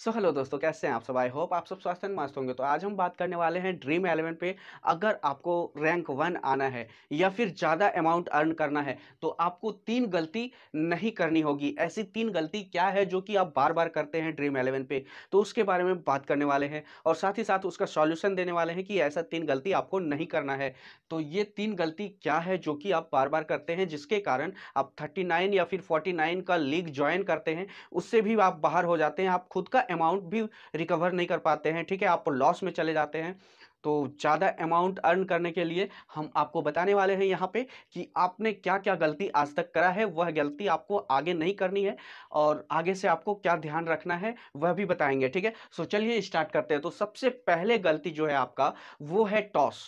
सो so, hello दोस्तों कैसे हैं आप सब आई होप आप सब स्वास्थ्य मस्त होंगे तो आज हम बात करने वाले हैं ड्रीम एलेवन पे अगर आपको रैंक वन आना है या फिर ज़्यादा अमाउंट अर्न करना है तो आपको तीन गलती नहीं करनी होगी ऐसी तीन गलती क्या है जो कि आप बार बार करते हैं ड्रीम एलेवन पे तो उसके बारे में बात करने वाले हैं और साथ ही साथ उसका सॉल्यूशन देने वाले हैं कि ऐसा तीन गलती आपको नहीं करना है तो ये तीन गलती क्या है जो कि आप बार बार करते हैं जिसके कारण आप थर्टी या फिर फोर्टी का लीग ज्वाइन करते हैं उससे भी आप बाहर हो जाते हैं आप खुद का अमाउंट भी रिकवर नहीं कर पाते हैं ठीक है आप लॉस में चले जाते हैं तो ज़्यादा अमाउंट अर्न करने के लिए हम आपको बताने वाले हैं यहाँ पे कि आपने क्या क्या गलती आज तक करा है वह गलती आपको आगे नहीं करनी है और आगे से आपको क्या ध्यान रखना है वह भी बताएंगे ठीक है सो चलिए स्टार्ट करते हैं तो सबसे पहले गलती जो है आपका वो है टॉस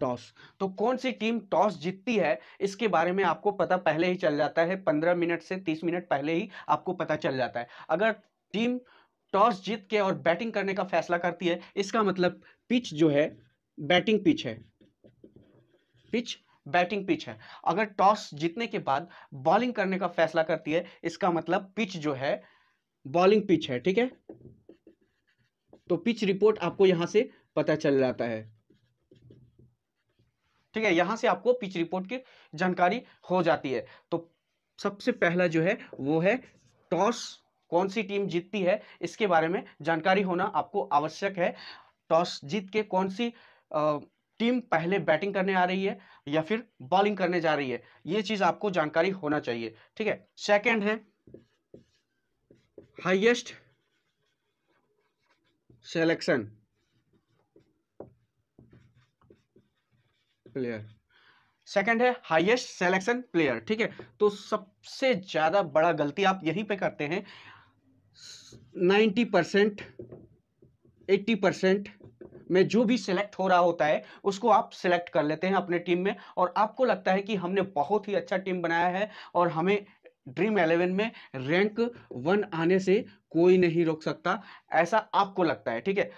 टॉस तो कौन सी टीम टॉस जीतती है इसके बारे में आपको पता पहले ही चल जाता है पंद्रह मिनट से तीस मिनट पहले ही आपको पता चल जाता है अगर टीम टॉस जीत के और बैटिंग करने का फैसला करती है इसका मतलब पिच जो है बैटिंग पिच है पिच बैटिंग पिच है अगर टॉस जीतने के बाद बॉलिंग करने का फैसला करती है इसका मतलब पिच जो है बॉलिंग पिच है ठीक है तो पिच रिपोर्ट आपको यहां से पता चल जाता है ठीक है यहां से आपको पिच रिपोर्ट की जानकारी हो जाती है तो सबसे पहला जो है वो है टॉस कौन सी टीम जीतती है इसके बारे में जानकारी होना आपको आवश्यक है टॉस जीत के कौन सी टीम पहले बैटिंग करने आ रही है या फिर बॉलिंग करने जा रही है ये चीज आपको जानकारी होना चाहिए ठीक है सेकंड है हाईएस्ट सेलेक्शन प्लेयर सेकंड है हाईएस्ट सेलेक्शन प्लेयर ठीक है तो सबसे ज़्यादा बड़ा गलती आप यहीं पे करते हैं नाइन्टी परसेंट एट्टी परसेंट में जो भी सिलेक्ट हो रहा होता है उसको आप सिलेक्ट कर लेते हैं अपने टीम में और आपको लगता है कि हमने बहुत ही अच्छा टीम बनाया है और हमें ड्रीम एलेवन में रैंक वन आने से कोई नहीं रोक सकता ऐसा आपको लगता है ठीक है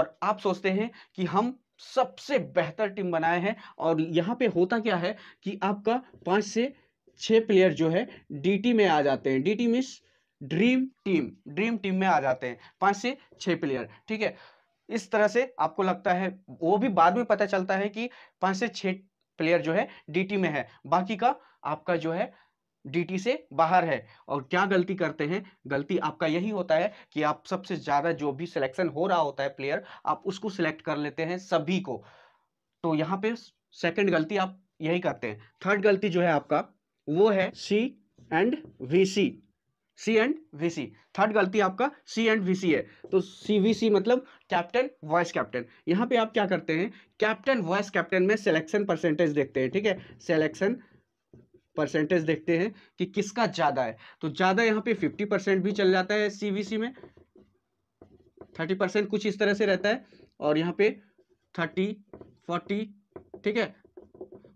और आप सोचते हैं कि हम सबसे बेहतर टीम बनाए हैं और यहाँ पे होता क्या है कि आपका पाँच से छः प्लेयर जो है डीटी में आ जाते हैं DT means dream team dream team में आ जाते हैं पाँच से छः प्लेयर ठीक है इस तरह से आपको लगता है वो भी बाद में पता चलता है कि पाँच से छः प्लेयर जो है डीटी में है बाकी का आपका जो है डी से बाहर है और क्या गलती करते हैं गलती आपका यही होता है कि आप सबसे ज़्यादा जो भी सिलेक्शन हो रहा होता है प्लेयर आप उसको सिलेक्ट कर लेते हैं सभी को तो यहाँ पे सेकंड गलती आप यही करते हैं थर्ड गलती जो है आपका वो है C and V C C and V C third गलती आपका सी एंड वी सी है तो सी वी सी मतलब कैप्टन वाइस कैप्टन यहाँ पे आप क्या करते हैं कैप्टन वाइस कैप्टन में सिलेक्शन परसेंटेज देखते हैं ठीक है सिलेक्शन परसेंटेज देखते हैं कि किसका ज़्यादा है तो ज़्यादा यहाँ पे फिफ्टी परसेंट भी चल जाता है सीवीसी में थर्टी परसेंट कुछ इस तरह से रहता है और यहाँ पे थर्टी फोर्टी ठीक है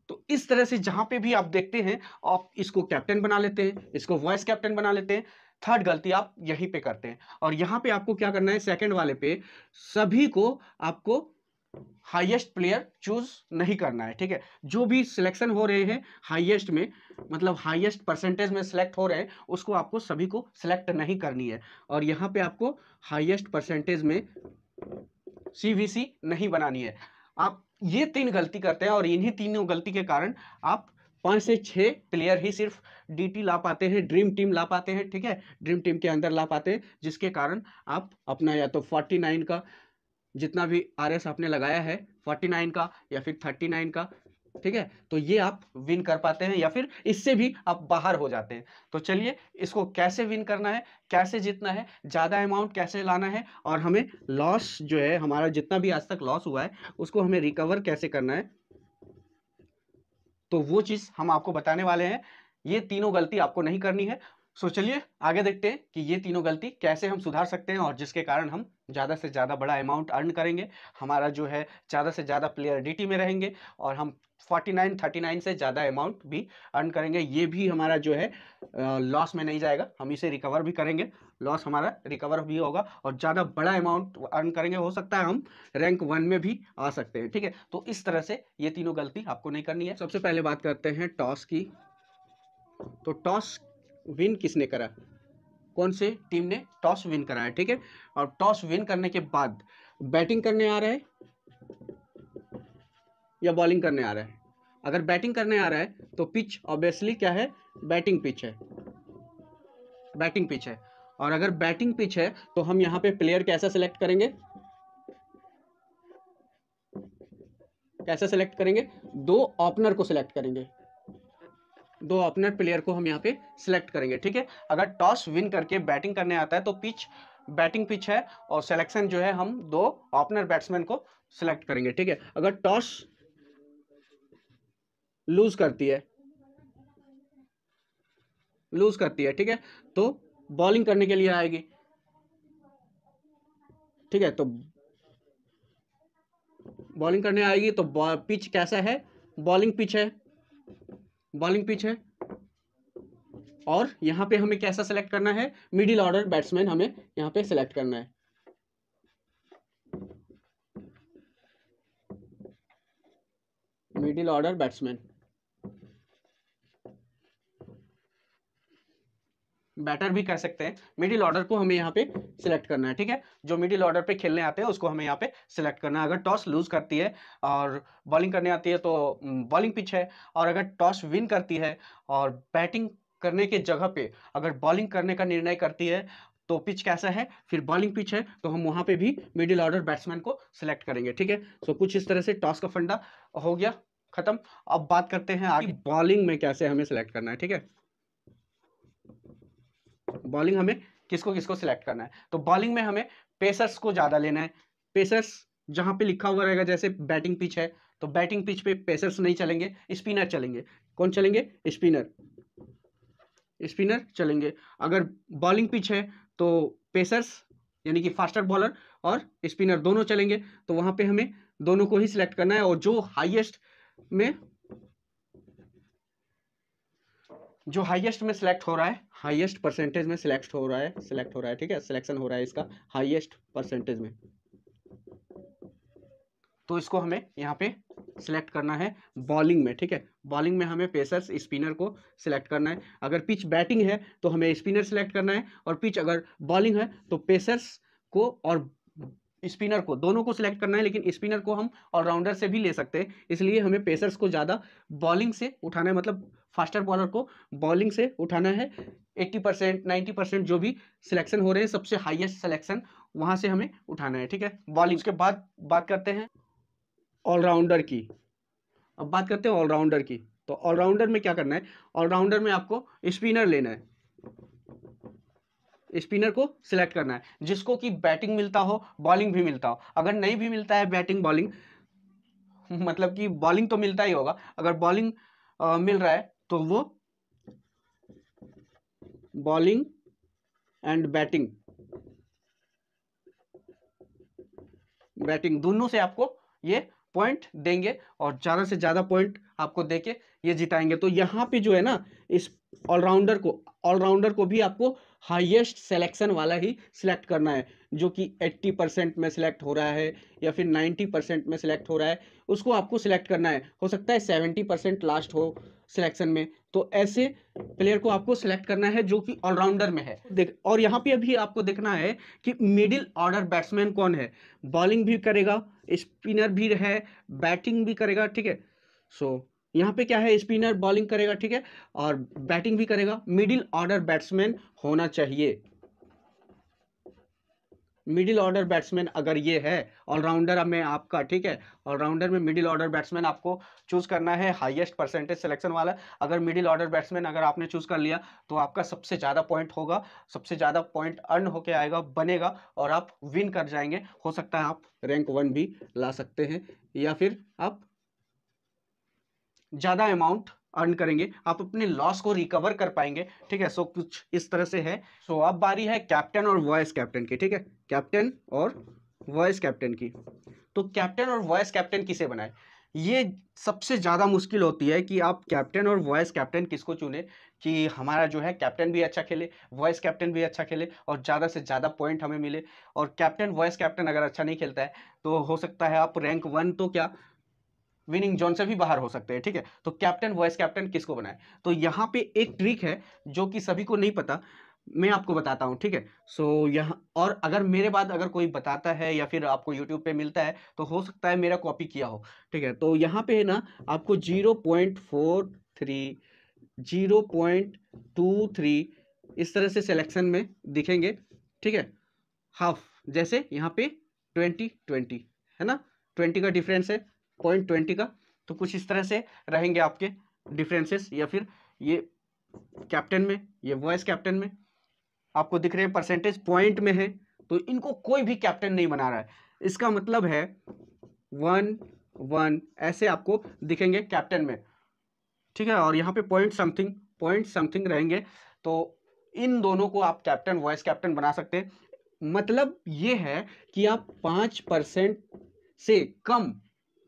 तो इस तरह से जहाँ पे भी आप देखते हैं आप इसको कैप्टन बना लेते हैं इसको वाइस कैप्टन बना लेते हैं थर्ड गलती आप यहीं पे करते हैं और यहाँ पे आपको क्या करना है सेकंड वाले पे सभी को आपको हाईएस्ट प्लेयर चूज नहीं करना है ठीक है जो भी सिलेक्शन हो रहे हैं हाईएस्ट में मतलब हाईएस्ट परसेंटेज में सिलेक्ट हो रहे हैं उसको आपको सभी को सिलेक्ट नहीं करनी है और यहाँ पे आपको हाईएस्ट परसेंटेज में सीवीसी नहीं बनानी है आप ये तीन गलती करते हैं और इन्हीं तीनों गलती के कारण आप पाँच से छः प्लेयर ही सिर्फ डीटी ला पाते हैं ड्रीम टीम ला पाते हैं ठीक है ड्रीम टीम के अंदर ला पाते हैं जिसके कारण आप अपना या तो 49 का जितना भी आर एस आपने लगाया है फोर्टी नाइन का या फिर थर्टी नाइन का ठीक है तो ये आप विन कर पाते हैं या फिर इससे भी आप बाहर हो जाते हैं तो चलिए इसको कैसे विन करना है कैसे जीतना है ज़्यादा अमाउंट कैसे लाना है और हमें लॉस जो है हमारा जितना भी आज तक लॉस हुआ है उसको हमें रिकवर कैसे करना है तो वो चीज़ हम आपको बताने वाले हैं ये तीनों गलती आपको नहीं करनी है सो चलिए आगे देखते हैं कि ये तीनों गलती कैसे हम सुधार सकते हैं और जिसके कारण हम ज़्यादा से ज़्यादा बड़ा अमाउंट अर्न करेंगे हमारा जो है ज़्यादा से ज़्यादा प्लेयर डीटी में रहेंगे और हम 49 39 से ज़्यादा अमाउंट भी अर्न करेंगे ये भी हमारा जो है लॉस में नहीं जाएगा हम इसे रिकवर भी करेंगे लॉस हमारा रिकवर भी होगा और ज़्यादा बड़ा अमाउंट अर्न करेंगे हो सकता है हम रैंक वन में भी आ सकते हैं ठीक है तो इस तरह से ये तीनों गलती आपको नहीं करनी है सबसे पहले बात करते हैं टॉस की तो टॉस विन किसने करा कौन से टीम ने टॉस विन कराया ठीक है और टॉस विन करने के बाद बैटिंग करने आ रहे हैं या बॉलिंग करने आ रहे हैं अगर बैटिंग करने आ रहा है तो पिच ऑब्वियसली क्या है बैटिंग पिच है बैटिंग पिच है और अगर बैटिंग पिच है तो हम यहां पे प्लेयर कैसा सिलेक्ट करेंगे कैसे सिलेक्ट करेंगे दो ओपनर को सिलेक्ट करेंगे दो ओपनर प्लेयर को हम यहाँ पे सिलेक्ट करेंगे ठीक है अगर टॉस विन करके बैटिंग करने आता है तो पिच बैटिंग पिच है और सिलेक्शन जो है हम दो ओपनर बैट्समैन को सिलेक्ट करेंगे ठीक है अगर टॉस लूज करती है लूज करती है ठीक है तो बॉलिंग करने के लिए आएगी ठीक है तो बॉलिंग करने आएगी तो पिच कैसा है बॉलिंग पिच है बॉलिंग पिच है और यहां पे हमें कैसा सेलेक्ट करना है मिडिल ऑर्डर बैट्समैन हमें यहां पे सेलेक्ट करना है मिडिल ऑर्डर बैट्समैन बैटर भी कर सकते हैं मिडिल ऑर्डर को हमें यहाँ पे सिलेक्ट करना है ठीक है जो मिडिल ऑर्डर पे खेलने आते हैं उसको हमें यहाँ पे सिलेक्ट करना है अगर टॉस लूज करती है और बॉलिंग करने आती है तो बॉलिंग पिच है और अगर टॉस विन करती है और बैटिंग करने के जगह पे अगर बॉलिंग करने का निर्णय करती है तो पिच कैसा है फिर बॉलिंग पिच है तो हम वहाँ पर भी मिडिल ऑर्डर बैट्समैन को सिलेक्ट करेंगे ठीक है सो कुछ इस तरह से टॉस का फंडा हो गया खत्म अब बात करते हैं आगे बॉलिंग में कैसे हमें सिलेक्ट करना है ठीक है बॉलिंग हमें किसको किसको सिलेक्ट करना है तो बॉलिंग में हमें पेसर्स को ज़्यादा लेना है पेसर्स जहाँ पे लिखा हुआ रहेगा जैसे बैटिंग पिच है तो बैटिंग पिच पे पेसर्स नहीं चलेंगे स्पिनर चलेंगे कौन चलेंगे स्पिनर स्पिनर चलेंगे अगर बॉलिंग पिच है तो पेसर्स यानी कि फास्टर बॉलर और स्पिनर दोनों चलेंगे तो वहाँ पे हमें दोनों को ही सिलेक्ट करना है और जो हाईएस्ट में जो हाईएस्ट में सिलेक्ट हो रहा है हाईएस्ट परसेंटेज में सिलेक्ट हो रहा है सिलेक्ट हो रहा है ठीक है सिलेक्शन हो रहा है इसका हाईएस्ट परसेंटेज में तो इसको हमें यहाँ पे सिलेक्ट करना है बॉलिंग में ठीक है बॉलिंग में हमें पेसर्स स्पिनर को सिलेक्ट करना है अगर पिच बैटिंग है तो हमें स्पिनर सिलेक्ट करना है और पिच अगर बॉलिंग है तो पेसर्स को और स्पिनर को दोनों को सिलेक्ट करना है लेकिन स्पिनर को हम ऑलराउंडर से भी ले सकते हैं इसलिए हमें पेसर्स को ज़्यादा बॉलिंग से उठाना है मतलब फास्टर बॉलर को बॉलिंग से उठाना है 80 परसेंट नाइन्टी परसेंट जो भी सिलेक्शन हो रहे हैं सबसे हाईएस्ट सिलेक्शन वहाँ से हमें उठाना है ठीक है बॉलिंग उसके बाद बात करते हैं ऑलराउंडर की अब बात करते हैं ऑलराउंडर की तो ऑलराउंडर में क्या करना है ऑलराउंडर में आपको स्पिनर लेना है स्पिनर को सिलेक्ट करना है जिसको कि बैटिंग मिलता हो बॉलिंग भी मिलता हो अगर नहीं भी मिलता है बैटिंग बॉलिंग मतलब कि बॉलिंग तो मिलता ही होगा अगर बॉलिंग मिल रहा है तो वो बॉलिंग एंड बैटिंग बैटिंग दोनों से आपको ये पॉइंट देंगे और ज़्यादा से ज़्यादा पॉइंट आपको दे के ये जिताएंगे तो यहाँ पे जो है ना इस ऑलराउंडर को ऑलराउंडर को भी आपको हाईएस्ट सिलेक्शन वाला ही सिलेक्ट करना है जो कि 80 परसेंट में सिलेक्ट हो रहा है या फिर 90 परसेंट में सिलेक्ट हो रहा है उसको आपको सिलेक्ट करना है हो सकता है 70 परसेंट लास्ट हो सिलेक्शन में तो ऐसे प्लेयर को आपको सिलेक्ट करना है जो कि ऑलराउंडर में है देख और यहाँ पे अभी आपको देखना है कि मिडिल ऑर्डर बैट्समैन कौन है बॉलिंग भी करेगा स्पिनर भी है बैटिंग भी करेगा ठीक है सो यहाँ पे क्या है स्पिनर बॉलिंग करेगा ठीक है और बैटिंग भी करेगा मिडिल ऑर्डर बैट्समैन होना चाहिए मिडिल ऑर्डर बैट्समैन अगर ये है ऑलराउंडर में आपका ठीक है ऑलराउंडर में मिडिल ऑर्डर बैट्समैन आपको चूज़ करना है हाईएस्ट परसेंटेज सिलेक्शन वाला अगर मिडिल ऑर्डर बैट्समैन अगर आपने चूज़ कर लिया तो आपका सबसे ज़्यादा पॉइंट होगा सबसे ज़्यादा पॉइंट अर्न होके आएगा बनेगा और आप विन कर जाएंगे हो सकता है आप रैंक वन भी ला सकते हैं या फिर आप ज़्यादा अमाउंट अर्न करेंगे आप अपने लॉस को रिकवर कर पाएंगे ठीक है सो कुछ इस तरह से है सो अब बारी है कैप्टन और वाइस कैप्टन की ठीक है कैप्टन और वाइस कैप्टन की तो कैप्टन और वाइस कैप्टन किसे बनाए ये सबसे ज़्यादा मुश्किल होती है कि आप कैप्टन और वाइस कैप्टन किसको चुने कि हमारा जो है कैप्टन भी अच्छा खेले वाइस कैप्टन भी अच्छा खेले और ज़्यादा से ज़्यादा पॉइंट हमें मिले और कैप्टन वाइस कैप्टन अगर अच्छा नहीं खेलता है तो हो सकता है आप रैंक वन तो क्या विनिंग जॉन से भी बाहर हो सकते हैं ठीक है तो कैप्टन वाइस कैप्टन किसको बनाए तो यहाँ पे एक ट्रिक है जो कि सभी को नहीं पता मैं आपको बताता हूँ ठीक है सो so, यहाँ और अगर मेरे बाद अगर कोई बताता है या फिर आपको यूट्यूब पे मिलता है तो हो सकता है मेरा कॉपी किया हो ठीक है तो यहाँ पे है ना आपको zero point four three zero point two three इस तरह से सिलेक्शन में दिखेंगे ठीक है हाफ जैसे यहाँ पे ट्वेंटी ट्वेंटी है ना ट्वेंटी का डिफरेंस है पॉइंट ट्वेंटी का तो कुछ इस तरह से रहेंगे आपके डिफरेंसेस या फिर ये कैप्टन में ये वॉइस कैप्टन में आपको दिख रहे हैं परसेंटेज पॉइंट में है तो इनको कोई भी कैप्टन नहीं बना रहा है इसका मतलब है वन वन ऐसे आपको दिखेंगे कैप्टन में ठीक है और यहाँ पे पॉइंट समथिंग पॉइंट समथिंग रहेंगे तो इन दोनों को आप कैप्टन वाइस कैप्टन बना सकते हैं मतलब ये है कि आप पाँच परसेंट से कम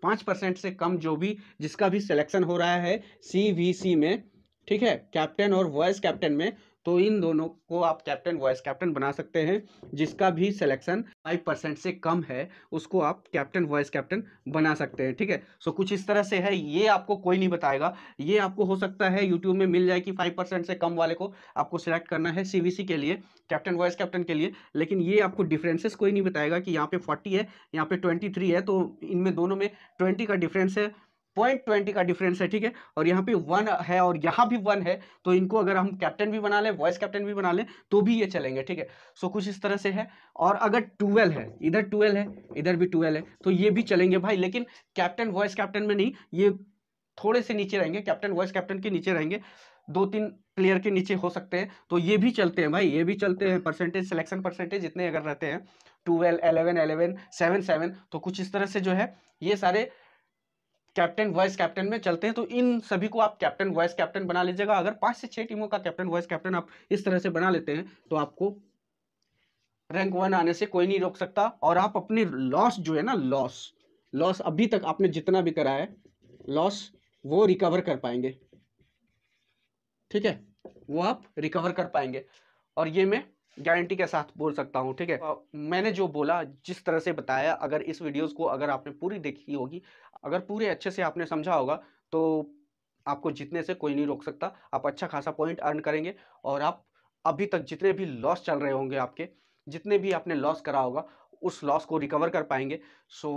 पाँच परसेंट से कम जो भी जिसका भी सिलेक्शन हो रहा है सी वी सी में ठीक है कैप्टन और वाइस कैप्टन में तो इन दोनों को आप कैप्टन वाइस कैप्टन बना सकते हैं जिसका भी सिलेक्शन फाइव परसेंट से कम है उसको आप कैप्टन वाइस कैप्टन बना सकते हैं ठीक है सो कुछ इस तरह से है ये आपको कोई नहीं बताएगा ये आपको हो सकता है यूट्यूब में मिल जाए कि फाइव परसेंट से कम वाले को आपको सिलेक्ट करना है सी के लिए कैप्टन वाइस कैप्टन के लिए लेकिन ये आपको डिफरेंसेस कोई नहीं बताएगा कि यहाँ पे फोर्टी है यहाँ पे ट्वेंटी है तो इनमें दोनों में ट्वेंटी का डिफरेंस है पॉइंट ट्वेंटी का डिफरेंस है ठीक है और यहाँ पे वन है और यहाँ भी वन है तो इनको अगर हम कैप्टन भी बना लें वाइस कैप्टन भी बना लें तो भी ये चलेंगे ठीक है सो कुछ इस तरह से है और अगर ट्वेल्व है इधर ट्वेल्व है इधर भी ट्वेल्व है तो ये भी चलेंगे भाई लेकिन कैप्टन वाइस कैप्टन में नहीं ये थोड़े से नीचे रहेंगे कैप्टन वॉइस कैप्टन के नीचे रहेंगे दो तीन प्लेयर के नीचे हो सकते हैं तो ये भी चलते हैं भाई ये भी चलते हैं परसेंटेज सिलेक्शन परसेंटेज जितने अगर रहते हैं twelve eleven eleven seven seven तो कुछ इस तरह से जो है ये सारे कैप्टन वाइस कैप्टन में चलते हैं तो इन सभी को आप कैप्टन वाइस कैप्टन बना लीजिएगा अगर पांच से छह टीमों का कैप्टन वाइस कैप्टन आप इस तरह से बना लेते हैं तो आपको रैंक वन आने से कोई नहीं रोक सकता और आप अपने लॉस जो है ना लॉस लॉस अभी तक आपने जितना भी करा है लॉस वो रिकवर कर पाएंगे ठीक है वो आप रिकवर कर पाएंगे और ये मैं गारंटी के साथ बोल सकता हूँ ठीक है हाँ। मैंने जो बोला जिस तरह से बताया अगर इस वीडियोस को अगर आपने पूरी देखी होगी अगर पूरे अच्छे से आपने समझा होगा तो आपको जीतने से कोई नहीं रोक सकता आप अच्छा खासा पॉइंट अर्न करेंगे और आप अभी तक जितने भी लॉस चल रहे होंगे आपके जितने भी आपने लॉस करा होगा उस लॉस को रिकवर कर पाएंगे सो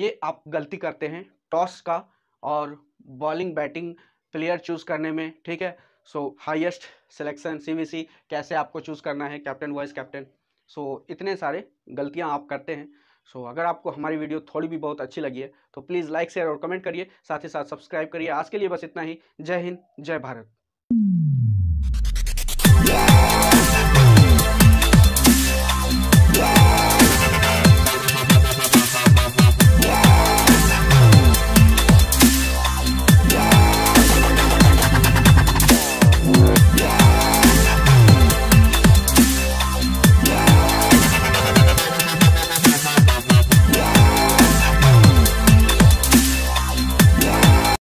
ये आप गलती करते हैं टॉस का और बॉलिंग बैटिंग प्लेयर चूज़ करने में ठीक है सो हाइएस्ट सिलेक्शन सी कैसे आपको चूज़ करना है कैप्टन वाइस कैप्टन सो इतने सारे गलतियाँ आप करते हैं सो so, अगर आपको हमारी वीडियो थोड़ी भी बहुत अच्छी लगी है तो प्लीज़ लाइक शेयर और कमेंट करिए साथ ही साथ सब्सक्राइब करिए आज के लिए बस इतना ही जय हिंद जय भारत